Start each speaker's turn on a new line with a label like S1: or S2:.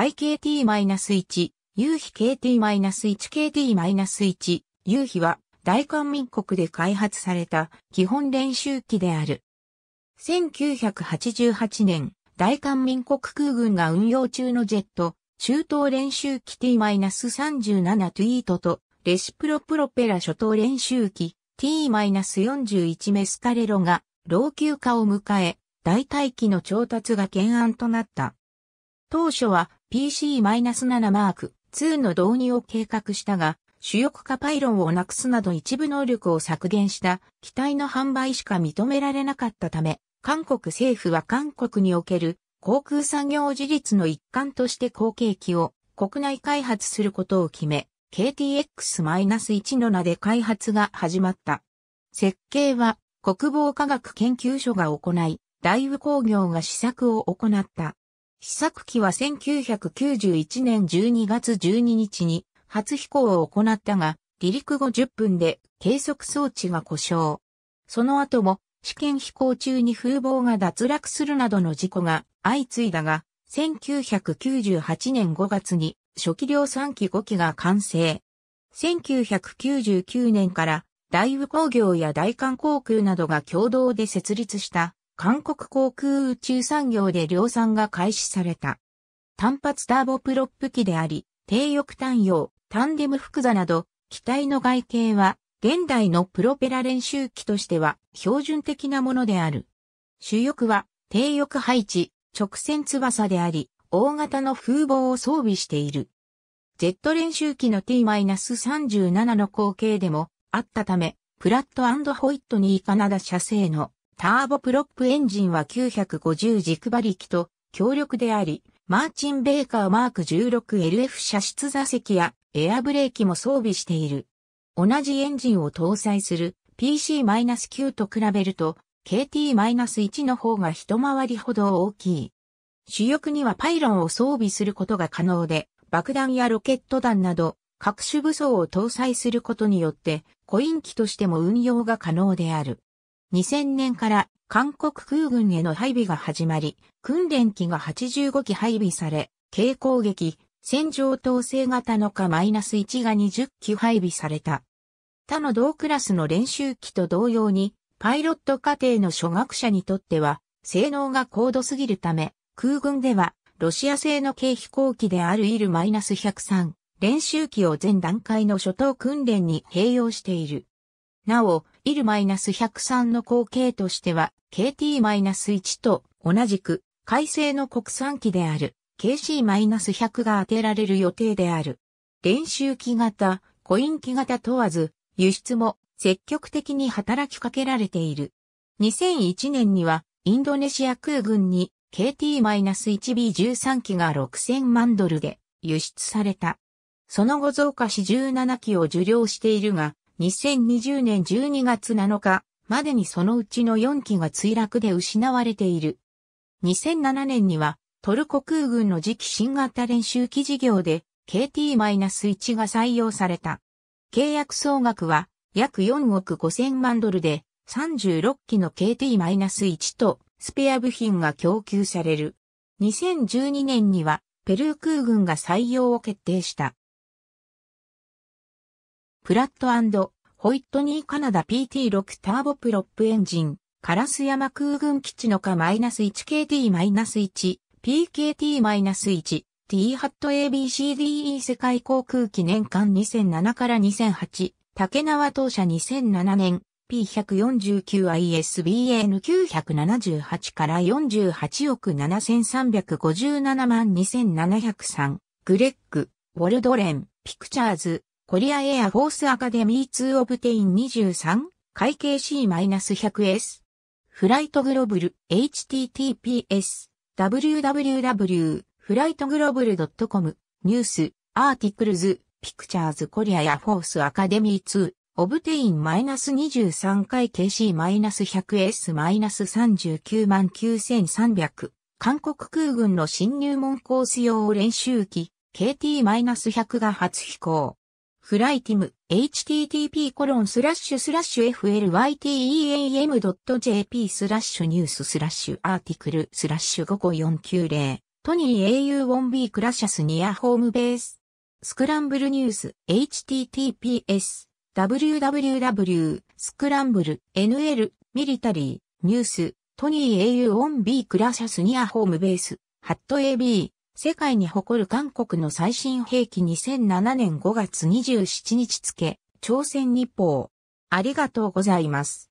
S1: 海系 t 1有比 KT-1KT-1、有比は大韓民国で開発された基本練習機である。1988年、大韓民国空軍が運用中のジェット、中東練習機 T-37 トゥイートと、レシプロプロペラ初等練習機 T-41 メスカレロが老朽化を迎え、代替機の調達が懸案となった。当初は PC-7 マーク2の導入を計画したが、主翼化パイロンをなくすなど一部能力を削減した機体の販売しか認められなかったため、韓国政府は韓国における航空産業自立の一環として後継機を国内開発することを決め、KTX-1 の名で開発が始まった。設計は国防科学研究所が行い、大宇工業が試作を行った。試作機は1991年12月12日に初飛行を行ったが、離陸後10分で計測装置が故障。その後も試験飛行中に風防が脱落するなどの事故が相次いだが、1998年5月に初期量産機5機が完成。1999年から大宇工業や大韓航空などが共同で設立した韓国航空宇宙産業で量産が開始された。単発ターボプロップ機であり、低翼単葉、タンデム複座など、機体の外形は、現代のプロペラ練習機としては標準的なものである。主翼は低翼配置、直線翼であり、大型の風防を装備している。Z 練習機の T-37 の後継でもあったため、プラットホイットニーカナダ社製のターボプロップエンジンは950軸馬力と強力であり、マーチンベーカーマーク 16LF 射出座席やエアブレーキも装備している。同じエンジンを搭載する PC-9 と比べると KT-1 の方が一回りほど大きい。主翼にはパイロンを装備することが可能で、爆弾やロケット弾など各種武装を搭載することによって、コイン機としても運用が可能である。2000年から韓国空軍への配備が始まり、訓練機が85機配備され、軽攻撃、戦場統制型のか -1 が20機配備された。他の同クラスの練習機と同様に、パイロット課程の初学者にとっては、性能が高度すぎるため、空軍では、ロシア製の軽飛行機であるイル -103 練習機を全段階の初等訓練に併用している。なお、IL-103 の後継としては、KT-1 と同じく、改正の国産機である KC-100 が当てられる予定である。練習機型、コイン機型問わず、輸出も積極的に働きかけられている。2001年には、インドネシア空軍に KT-1B13 機が6000万ドルで輸出された。その後増加し17機を受領しているが、2020年12月7日までにそのうちの4機が墜落で失われている。2007年にはトルコ空軍の次期新型練習機事業で KT-1 が採用された。契約総額は約4億5千万ドルで36機の KT-1 とスペア部品が供給される。2012年にはペルー空軍が採用を決定した。プラットホイットニーカナダ PT6 ターボプロップエンジン、カラス山空軍基地のか -1KT-1、PKT-1、t ハット ABCDE 世界航空機年間2007から2008、竹縄当社2007年、P149ISBN978 から48億7357万2703、グレッグ、ウォルドレン、ピクチャーズ、コリアエアフォースアカデミー2オブテイン23会計 C-100S フライトグロブル https www.flightglobal.com ニュースアーティクルズピクチャーズコリアやフォースアカデミー2オブテイン -23 回 KC-100S-399,300 韓国空軍の新入門コース用練習機 KT-100 が初飛行。フライティム、http コロンスラッシュスラッシュ flyteam.jp スラッシュニューススラッシュアーティクルスラッシュ55490トニー au ウォンビークラシャスニアホームベーススクランブルニュース https www スクランブル nl ミリタリーニューストニー A U オンビークラシャスニアホームベースハット AB 世界に誇る韓国の最新兵器2007年5月27日付、朝鮮日報。ありがとうございます。